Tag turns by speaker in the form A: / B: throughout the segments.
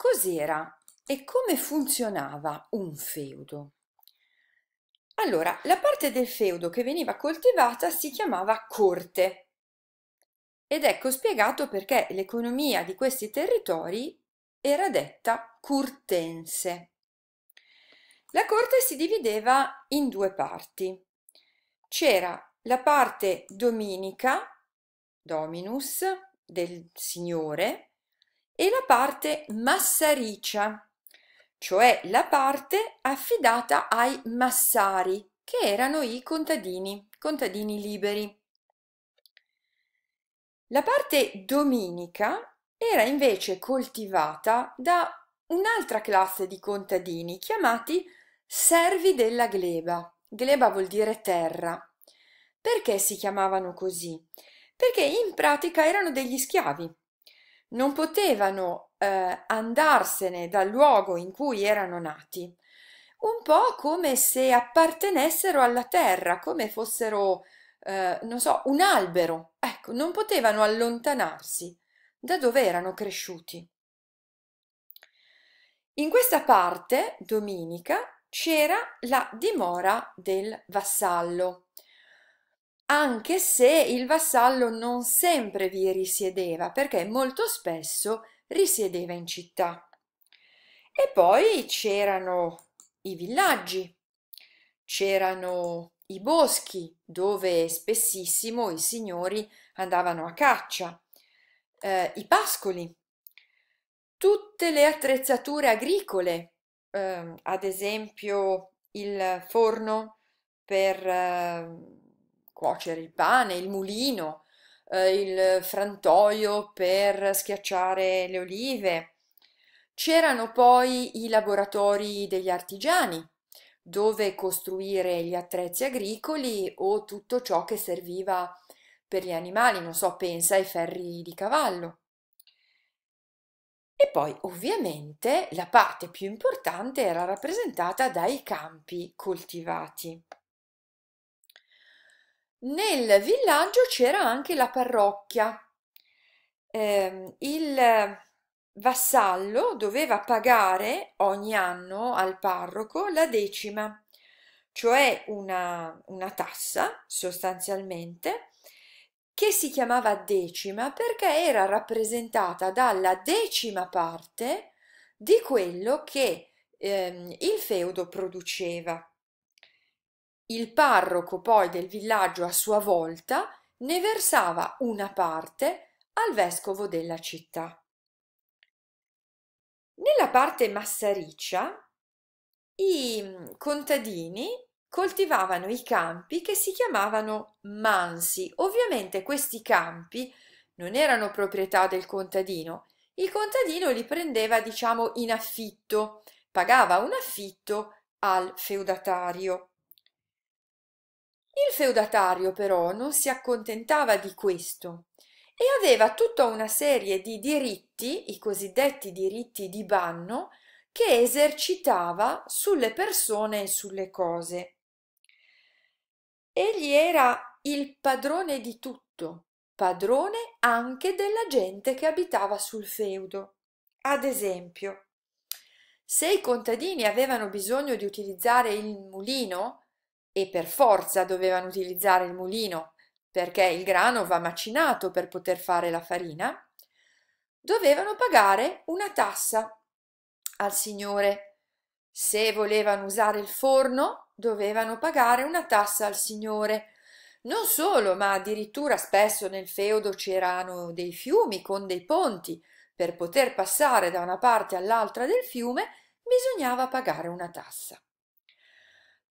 A: Cos'era e come funzionava un feudo? Allora, la parte del feudo che veniva coltivata si chiamava corte ed ecco spiegato perché l'economia di questi territori era detta curtense. La corte si divideva in due parti. C'era la parte dominica, dominus, del signore, e la parte massaricia, cioè la parte affidata ai massari, che erano i contadini, contadini liberi. La parte dominica era invece coltivata da un'altra classe di contadini chiamati servi della gleba. Gleba vuol dire terra. Perché si chiamavano così? Perché in pratica erano degli schiavi, non potevano eh, andarsene dal luogo in cui erano nati, un po' come se appartenessero alla terra, come fossero, eh, non so, un albero. Ecco, non potevano allontanarsi da dove erano cresciuti. In questa parte, domenica, c'era la dimora del vassallo, anche se il vassallo non sempre vi risiedeva, perché molto spesso risiedeva in città. E poi c'erano i villaggi, c'erano i boschi dove spessissimo i signori andavano a caccia, eh, i pascoli, tutte le attrezzature agricole, eh, ad esempio il forno per... Eh, cuocere il pane, il mulino, eh, il frantoio per schiacciare le olive. C'erano poi i laboratori degli artigiani, dove costruire gli attrezzi agricoli o tutto ciò che serviva per gli animali, non so, pensa ai ferri di cavallo. E poi ovviamente la parte più importante era rappresentata dai campi coltivati. Nel villaggio c'era anche la parrocchia. Eh, il vassallo doveva pagare ogni anno al parroco la decima, cioè una, una tassa sostanzialmente, che si chiamava decima perché era rappresentata dalla decima parte di quello che ehm, il feudo produceva. Il parroco poi del villaggio a sua volta ne versava una parte al vescovo della città. Nella parte massariccia i mm, contadini coltivavano i campi che si chiamavano mansi. Ovviamente questi campi non erano proprietà del contadino, il contadino li prendeva, diciamo, in affitto, pagava un affitto al feudatario. Il feudatario però non si accontentava di questo e aveva tutta una serie di diritti, i cosiddetti diritti di banno, che esercitava sulle persone e sulle cose. Egli era il padrone di tutto, padrone anche della gente che abitava sul feudo. Ad esempio, se i contadini avevano bisogno di utilizzare il mulino, e per forza dovevano utilizzare il mulino perché il grano va macinato per poter fare la farina, dovevano pagare una tassa al Signore. Se volevano usare il forno, dovevano pagare una tassa al Signore. Non solo, ma addirittura spesso nel feudo c'erano dei fiumi con dei ponti. Per poter passare da una parte all'altra del fiume bisognava pagare una tassa.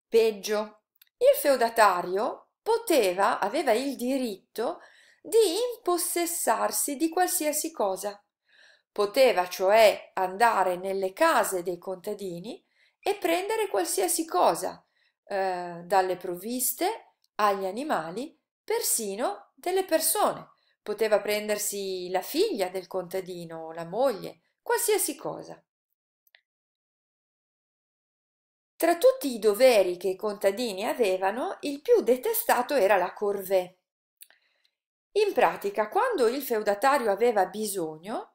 A: Peggio, il feudatario poteva, aveva il diritto di impossessarsi di qualsiasi cosa. Poteva cioè andare nelle case dei contadini e prendere qualsiasi cosa, eh, dalle provviste agli animali, persino delle persone. Poteva prendersi la figlia del contadino, la moglie, qualsiasi cosa. Tra tutti i doveri che i contadini avevano, il più detestato era la corvée. In pratica, quando il feudatario aveva bisogno,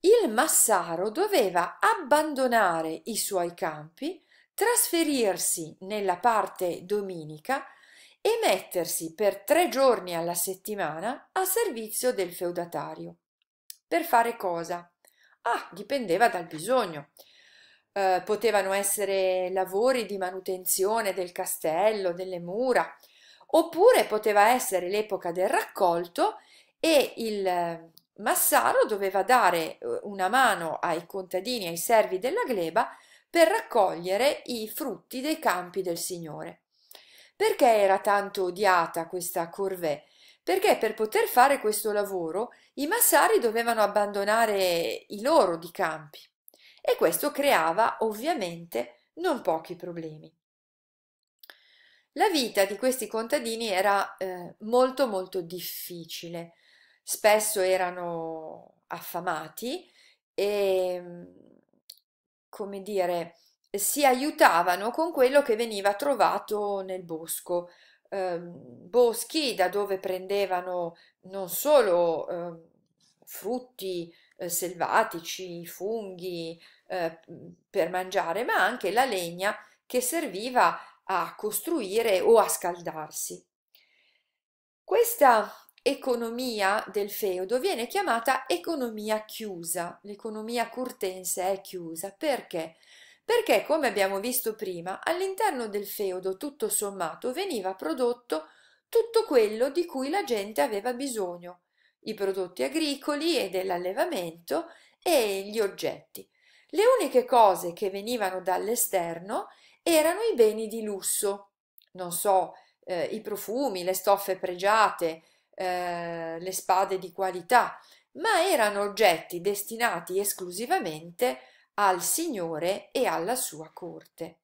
A: il massaro doveva abbandonare i suoi campi, trasferirsi nella parte dominica e mettersi per tre giorni alla settimana a servizio del feudatario. Per fare cosa? Ah, dipendeva dal bisogno. Eh, potevano essere lavori di manutenzione del castello, delle mura, oppure poteva essere l'epoca del raccolto e il eh, Massaro doveva dare eh, una mano ai contadini, ai servi della gleba, per raccogliere i frutti dei campi del Signore. Perché era tanto odiata questa corvée? Perché per poter fare questo lavoro i massari dovevano abbandonare i loro di campi e questo creava ovviamente non pochi problemi. La vita di questi contadini era eh, molto molto difficile, spesso erano affamati e, mm, come dire, si aiutavano con quello che veniva trovato nel bosco, eh, boschi da dove prendevano non solo eh, frutti eh, selvatici, funghi eh, per mangiare, ma anche la legna che serviva a costruire o a scaldarsi. Questa economia del feudo viene chiamata economia chiusa, l'economia curtense è chiusa, perché? Perché, come abbiamo visto prima, all'interno del feudo tutto sommato veniva prodotto tutto quello di cui la gente aveva bisogno, i prodotti agricoli e dell'allevamento e gli oggetti. Le uniche cose che venivano dall'esterno erano i beni di lusso, non so, eh, i profumi, le stoffe pregiate, eh, le spade di qualità, ma erano oggetti destinati esclusivamente al Signore e alla sua corte.